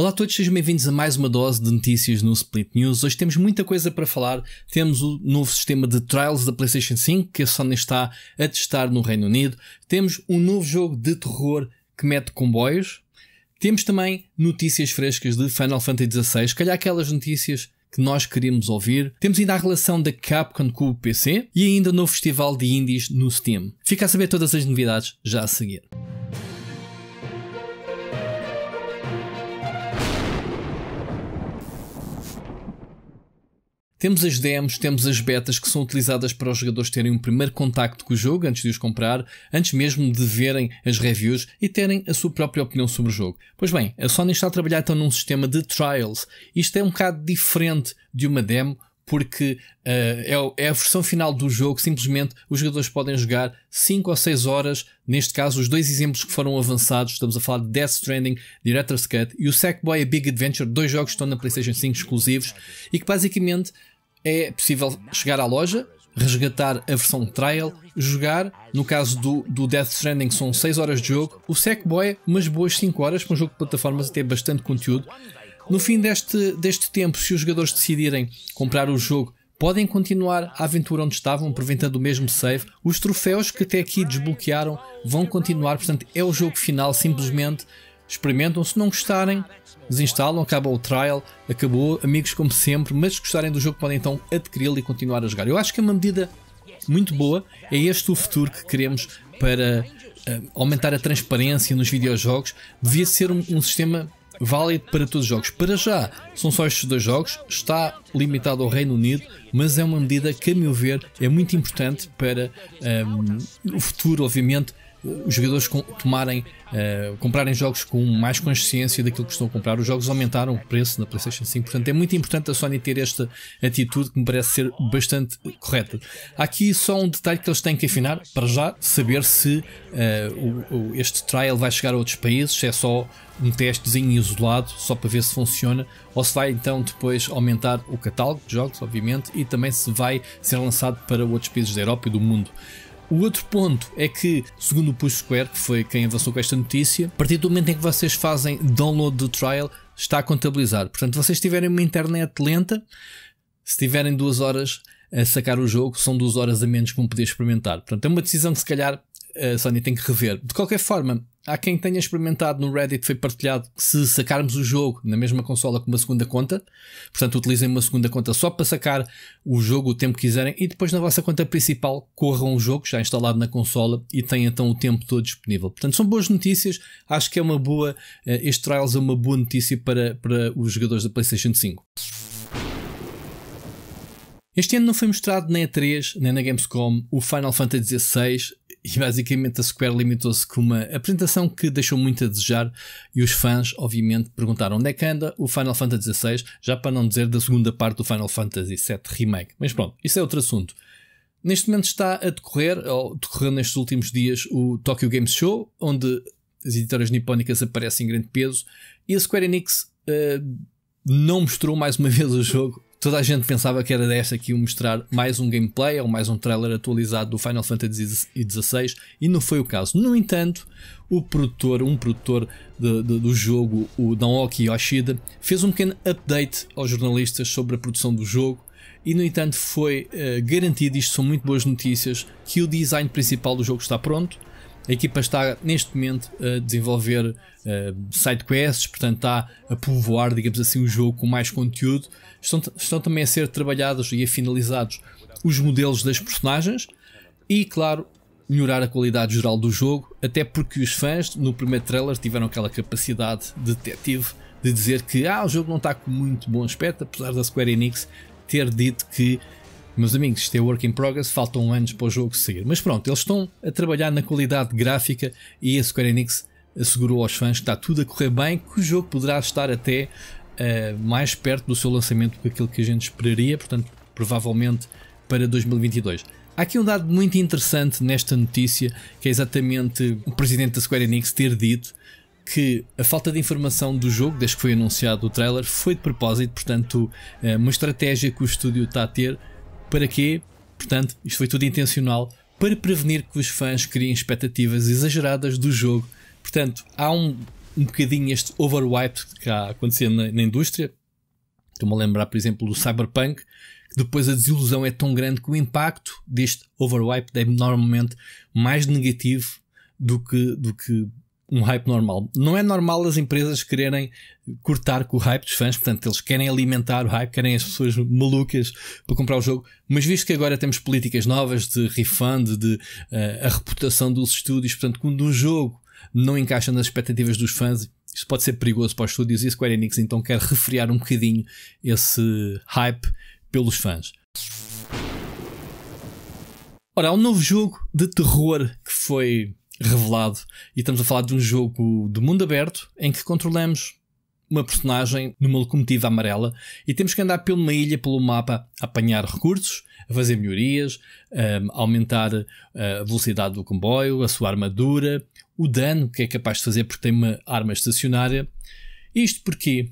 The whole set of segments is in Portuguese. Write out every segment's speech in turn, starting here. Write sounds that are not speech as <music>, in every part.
Olá a todos, sejam bem-vindos a mais uma dose de notícias no Split News. Hoje temos muita coisa para falar. Temos o novo sistema de trials da PlayStation 5 que a Sony está a testar no Reino Unido. Temos um novo jogo de terror que mete comboios. Temos também notícias frescas de Final Fantasy XVI, se calhar aquelas notícias que nós queríamos ouvir. Temos ainda a relação da Capcom com o PC e ainda o novo festival de indies no Steam. Fica a saber todas as novidades já a seguir. Temos as demos, temos as betas que são utilizadas para os jogadores terem um primeiro contacto com o jogo antes de os comprar, antes mesmo de verem as reviews e terem a sua própria opinião sobre o jogo. Pois bem, a Sony está a trabalhar então num sistema de trials. Isto é um bocado diferente de uma demo, porque uh, é, a versão final do jogo, simplesmente os jogadores podem jogar 5 ou 6 horas. Neste caso, os dois exemplos que foram avançados, estamos a falar de Death Stranding, Director's Cut e o Sackboy A Big Adventure, dois jogos que estão na PlayStation 5 exclusivos e que basicamente é possível chegar à loja, resgatar a versão trial, jogar, no caso do, do Death Stranding são 6 horas de jogo, o Sackboy é umas boas 5 horas para um jogo de plataformas até bastante conteúdo. No fim deste, deste tempo, se os jogadores decidirem comprar o jogo, podem continuar a aventura onde estavam, aproveitando o mesmo save. Os troféus que até aqui desbloquearam vão continuar, portanto é o jogo final, simplesmente experimentam. Se não gostarem, desinstalam, acaba o trial, acabou, amigos como sempre, mas se gostarem do jogo podem então adquiri-lo e continuar a jogar. Eu acho que é uma medida muito boa, é este o futuro que queremos para uh, aumentar a transparência nos videojogos, devia ser um, um sistema válido para todos os jogos. Para já, são só estes dois jogos, está limitado ao Reino Unido, mas é uma medida que, a meu ver, é muito importante para um, eh, o futuro, obviamente, os jogadores tomarem, uh, comprarem jogos com mais consciência daquilo que estão a comprar. Os jogos aumentaram o preço na PlayStation 5, portanto é muito importante a Sony ter esta atitude que me parece ser bastante correta. Há aqui só um detalhe que eles têm que afinar para já saber se uh, o, o, este trial vai chegar a outros países, se é só um testezinho isolado, só para ver se funciona, ou se vai então depois aumentar o catálogo de jogos, obviamente, e também se vai ser lançado para outros países da Europa e do mundo. O outro ponto é que, segundo o Push Square, que foi quem avançou com esta notícia, a partir do momento em que vocês fazem download do trial, está contabilizado. Portanto, se vocês tiverem uma internet lenta, se tiverem duas horas a sacar o jogo, são duas horas a menos que vão poder experimentar. Portanto, é uma decisão que se calhar a eh, Sony tem que rever. De qualquer forma, há quem tenha experimentado no Reddit, foi partilhado, que se sacarmos o jogo na mesma consola com uma segunda conta, portanto utilizem uma segunda conta só para sacar o jogo o tempo que quiserem e depois na vossa conta principal corram o jogo já instalado na consola e têm então o tempo todo disponível. Portanto, são boas notícias, acho que é uma boa, eh, este Trials é uma boa notícia para, para os jogadores da PlayStation 5. Este ano não foi mostrado nem a 3 nem na Gamescom o Final Fantasy XVI e basicamente a Square limitou-se com uma apresentação que deixou muito a desejar e os fãs, obviamente, perguntaram onde é que anda o Final Fantasy XVI, já para não dizer da segunda parte do Final Fantasy VII Remake. Mas pronto, isso é outro assunto. Neste momento está a decorrer, ou decorreu nestes últimos dias, o Tokyo Games Show, onde as editoras nipónicas aparecem em grande peso e a Square Enix uh, não mostrou mais uma <laughs> vez o jogo Toda a gente pensava que era desta que iam mostrar mais um gameplay ou mais um trailer atualizado do Final Fantasy XVI e não foi o caso. No entanto, o produtor, um produtor de, de, do jogo, o Naoki Yoshida, fez um pequeno update aos jornalistas sobre a produção do jogo e no entanto foi uh, garantido, isto são muito boas notícias, que o design principal do jogo está pronto a equipa está neste momento a desenvolver uh, eh, sidequests, portanto está a povoar, digamos assim, o jogo com mais conteúdo. Estão, estão também a ser trabalhados e a finalizados os modelos das personagens e, claro, melhorar a qualidade geral do jogo, até porque os fãs no primeiro trailer tiveram aquela capacidade de detetive de dizer que ah, o jogo não está com muito bom aspecto, apesar da Square Enix ter dito que meus amigos, isto é work in progress, faltam anos para o jogo sair. Mas pronto, eles estão a trabalhar na qualidade gráfica e a Square Enix assegurou aos fãs que está tudo a correr bem, que o jogo poderá estar até uh, mais perto do seu lançamento do que aquilo que a gente esperaria, portanto, provavelmente para 2022. Há aqui um dado muito interessante nesta notícia, que é exatamente o presidente da Square Enix ter dito que a falta de informação do jogo, desde que foi anunciado o trailer, foi de propósito, portanto, eh, uma estratégia que o estúdio está a ter para quê? Portanto, isto foi tudo intencional para prevenir que os fãs criem expectativas exageradas do jogo. Portanto, há um, um bocadinho este overwipe que há acontecendo na, na indústria. Estou-me a lembrar, por exemplo, do Cyberpunk, que depois a desilusão é tão grande que o impacto deste overwipe é normalmente mais negativo do que, do que um hype normal. Não é normal as empresas quererem cortar com o hype dos fãs, portanto, eles querem alimentar o hype, querem as pessoas malucas para comprar o jogo, mas visto que agora temos políticas novas de refund, de uh, a reputação dos estúdios, portanto, quando um jogo não encaixa nas expectativas dos fãs, isso pode ser perigoso para os estúdios e a Square Enix então quer refriar um bocadinho esse hype pelos fãs. Ora, há um novo jogo de terror que foi revelado. E estamos a falar de um jogo de mundo aberto em que controlamos uma personagem numa locomotiva amarela e temos que andar por uma ilha, pelo mapa, a apanhar recursos, a fazer melhorias, a aumentar ah, a velocidade do comboio, a sua armadura, o dano que é capaz de fazer porque tem uma arma estacionária. Isto porquê?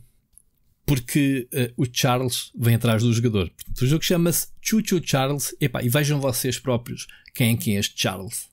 Porque uh, o Charles vem atrás do jogador. O jogo chama-se Chuchu Charles. Epá, e vejam vocês próprios quem é, quem é este Charles.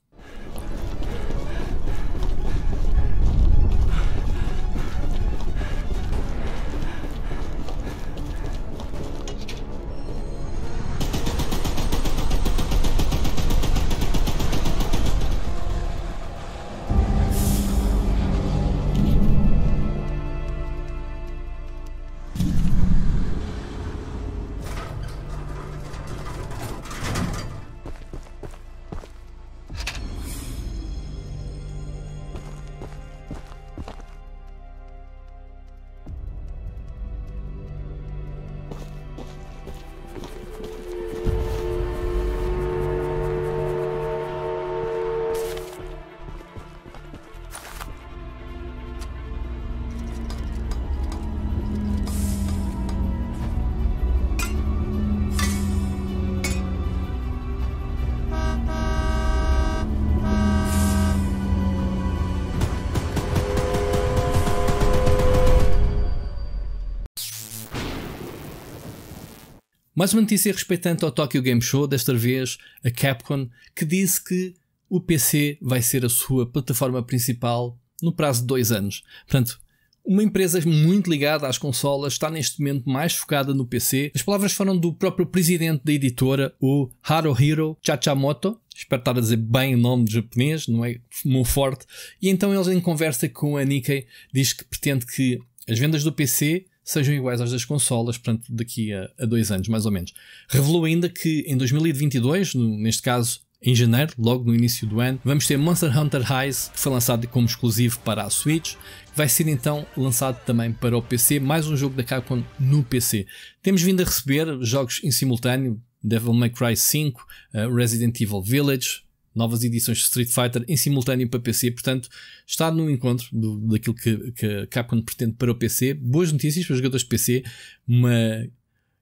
Mais uma notícia respeitante ao Tokyo Game Show, desta vez a Capcom, que disse que o PC vai ser a sua plataforma principal no prazo de dois anos. Portanto, uma empresa muito ligada às consolas está neste momento mais focada no PC. As palavras foram do próprio presidente da editora, o Haruhiro Chachamoto. Espero estar a dizer bem o nome de japonês, não é muito forte. E então eles em conversa com a Nikkei diz que pretende que as vendas do PC sejam iguais às das consolas, portanto, daqui a, a dois anos, mais ou menos. Revelou ainda que em 2022, no, neste caso em janeiro, logo no início do ano, vamos ter Monster Hunter Rise, que foi lançado como exclusivo para a Switch, que vai ser então lançado também para o PC, mais um jogo da Capcom no PC. Temos vindo a receber jogos em simultâneo, Devil May Cry 5, eh, Resident Evil Village, novas edições de Street Fighter em simultâneo para PC. Portanto, está no encontro do, daquilo que, que Capcom pretende para o PC. Boas notícias para os jogadores de PC. Uma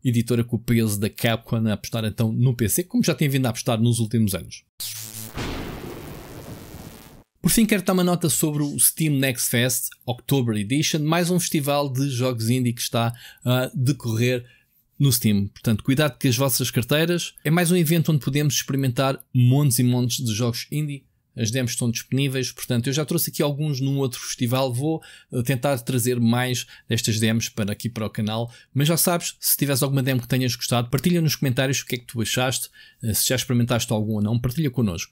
editora com o peso da Capcom a apostar então no PC, como já tem vindo a apostar nos últimos anos. Por fim, quero dar uma nota sobre o Steam Next Fest October Edition, mais um festival de jogos indie que está a decorrer no Steam. Portanto, cuidado com as vossas carteiras. É mais um evento onde podemos experimentar montes e montes de jogos indie. As demos estão disponíveis, portanto, eu já trouxe aqui alguns num outro festival. Vou eh, tentar trazer mais destas demos para aqui para o canal. Mas já sabes, se tiveres alguma demo que tenhas gostado, partilha nos comentários o que é que tu achaste, eh, se já experimentaste algum ou não, partilha connosco.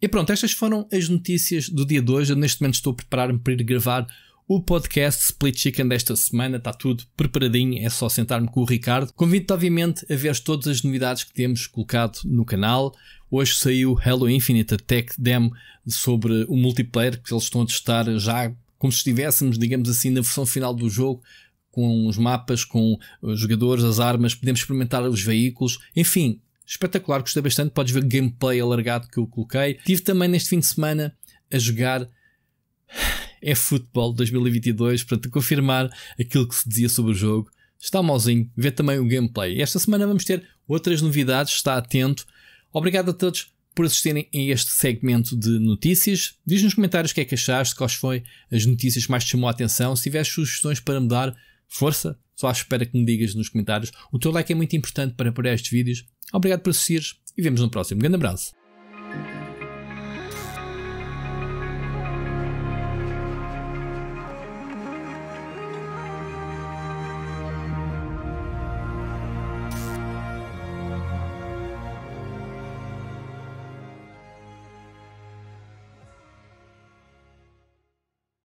E pronto, estas foram as notícias do dia de hoje. neste momento estou a preparar-me para ir gravar o podcast Split Chicken desta semana. Está tudo preparadinho, é só sentar-me com o Ricardo. Convido-te, obviamente, a ver todas as novidades que temos colocado no canal. Hoje saiu Halo Infinite, a tech demo sobre o multiplayer que eles estão a testar já como se estivéssemos, digamos assim, na versão final do jogo com os mapas, com os eh, jogadores, as armas, podemos experimentar os veículos, enfim, espetacular, gostei bastante. Podes ver gameplay alargado que eu coloquei. Tive também neste fim de semana a jogar é Futebol 2022, portanto, confirmar aquilo que se dizia sobre o jogo. Está malzinho, vê também o gameplay. Esta semana vamos ter outras novidades, está atento. Obrigado a todos por assistirem a este segmento de notícias. Diz nos comentários o que é que achaste, quais foram as notícias que mais te chamou a atenção. Se tiveres sugestões para me dar, força, só à espera que me digas nos comentários. O teu like é muito importante para apoiar estes vídeos. Obrigado por assistir e vemos no próximo. Um grande abraço.